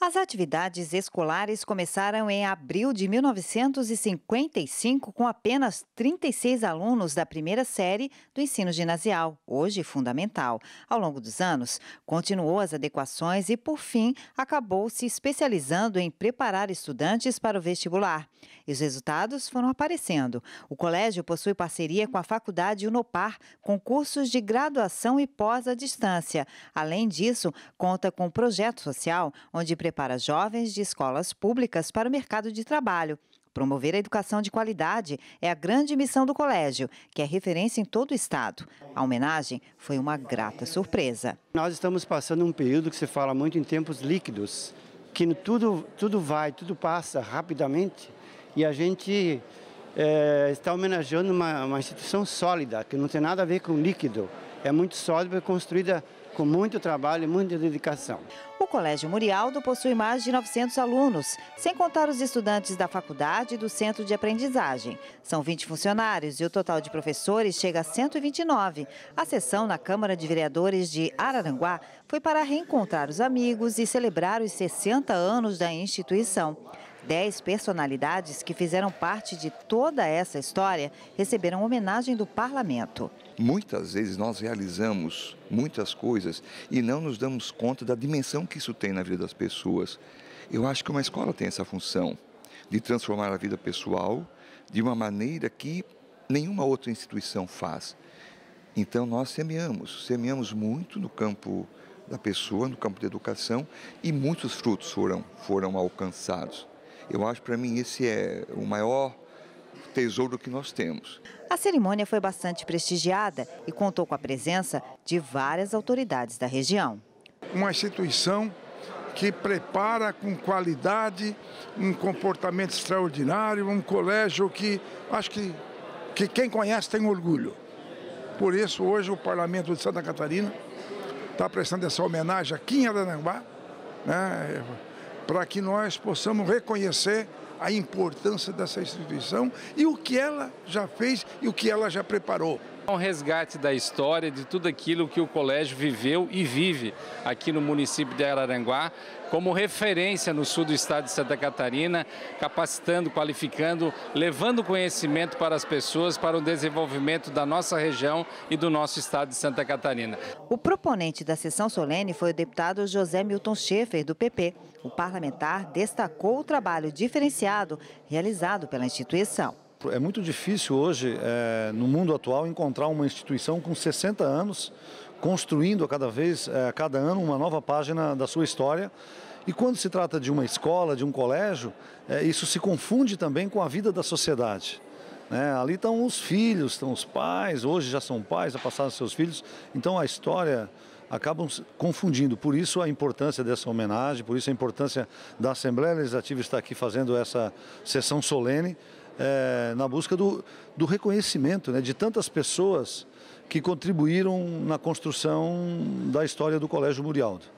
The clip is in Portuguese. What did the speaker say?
As atividades escolares começaram em abril de 1955 com apenas 36 alunos da primeira série do ensino ginasial, hoje fundamental. Ao longo dos anos, continuou as adequações e, por fim, acabou se especializando em preparar estudantes para o vestibular. E os resultados foram aparecendo. O colégio possui parceria com a Faculdade Unopar, com cursos de graduação e pós à distância. Além disso, conta com um projeto social onde prepara jovens de escolas públicas para o mercado de trabalho. Promover a educação de qualidade é a grande missão do colégio, que é referência em todo o estado. A homenagem foi uma grata surpresa. Nós estamos passando um período que se fala muito em tempos líquidos, que tudo, tudo vai, tudo passa rapidamente e a gente é, está homenageando uma, uma instituição sólida, que não tem nada a ver com líquido. É muito sólida, construída com muito trabalho e muita dedicação. Colégio Murialdo possui mais de 900 alunos, sem contar os estudantes da faculdade e do centro de aprendizagem. São 20 funcionários e o total de professores chega a 129. A sessão na Câmara de Vereadores de Araranguá foi para reencontrar os amigos e celebrar os 60 anos da instituição. Dez personalidades que fizeram parte de toda essa história receberam homenagem do parlamento. Muitas vezes nós realizamos muitas coisas e não nos damos conta da dimensão que isso tem na vida das pessoas. Eu acho que uma escola tem essa função de transformar a vida pessoal de uma maneira que nenhuma outra instituição faz. Então nós semeamos, semeamos muito no campo da pessoa, no campo da educação e muitos frutos foram foram alcançados. Eu acho para mim esse é o maior tesouro que nós temos. A cerimônia foi bastante prestigiada e contou com a presença de várias autoridades da região. Uma instituição que prepara com qualidade um comportamento extraordinário, um colégio que acho que, que quem conhece tem orgulho. Por isso, hoje, o Parlamento de Santa Catarina está prestando essa homenagem aqui em Arananguá, né, para que nós possamos reconhecer a importância dessa instituição e o que ela já fez e o que ela já preparou. É um resgate da história, de tudo aquilo que o colégio viveu e vive aqui no município de Araranguá, como referência no sul do estado de Santa Catarina, capacitando, qualificando, levando conhecimento para as pessoas, para o desenvolvimento da nossa região e do nosso estado de Santa Catarina. O proponente da sessão solene foi o deputado José Milton Schaefer, do PP. O parlamentar destacou o trabalho diferenciado realizado pela instituição. É muito difícil hoje, é, no mundo atual, encontrar uma instituição com 60 anos construindo a cada vez, é, a cada ano, uma nova página da sua história. E quando se trata de uma escola, de um colégio, é, isso se confunde também com a vida da sociedade. Né? Ali estão os filhos, estão os pais, hoje já são pais, já passaram seus filhos. Então a história acaba confundindo. Por isso a importância dessa homenagem, por isso a importância da Assembleia Legislativa estar aqui fazendo essa sessão solene é, na busca do, do reconhecimento né, de tantas pessoas que contribuíram na construção da história do Colégio Murialdo.